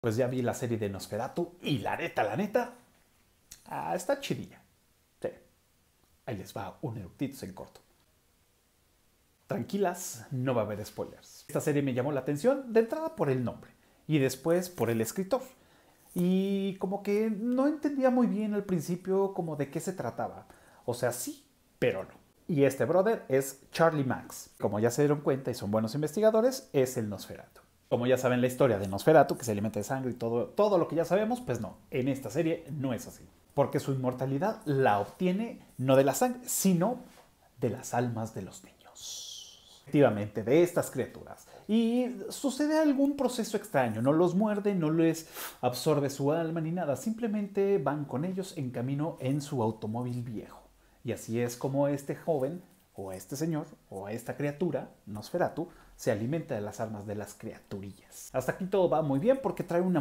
pues ya vi la serie de Nosferatu y la neta, la neta, ah, está chidilla. Sí. Ahí les va un eructito en corto. Tranquilas, no va a haber spoilers. Esta serie me llamó la atención de entrada por el nombre y después por el escritor. Y como que no entendía muy bien al principio como de qué se trataba. O sea, sí, pero no. Y este brother es Charlie Max. Como ya se dieron cuenta y son buenos investigadores, es el Nosferatu como ya saben la historia de Nosferatu, que se alimenta de sangre y todo, todo lo que ya sabemos, pues no, en esta serie no es así. Porque su inmortalidad la obtiene no de la sangre, sino de las almas de los niños. Efectivamente, de estas criaturas. Y sucede algún proceso extraño, no los muerde, no les absorbe su alma ni nada, simplemente van con ellos en camino en su automóvil viejo. Y así es como este joven o este señor o a esta criatura, Nosferatu, se alimenta de las armas de las criaturillas. Hasta aquí todo va muy bien porque trae una